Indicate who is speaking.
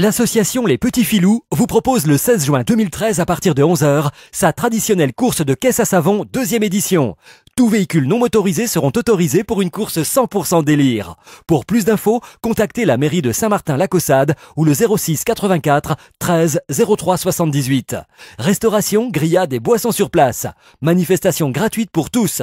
Speaker 1: L'association Les Petits Filous vous propose le 16 juin 2013 à partir de 11h sa traditionnelle course de caisse à savon deuxième édition. Tous véhicules non motorisés seront autorisés pour une course 100% délire. Pour plus d'infos, contactez la mairie de Saint-Martin-la-Caussade ou le 06 84 13 03 78. Restauration, grillade et boissons sur place. Manifestation gratuite pour tous.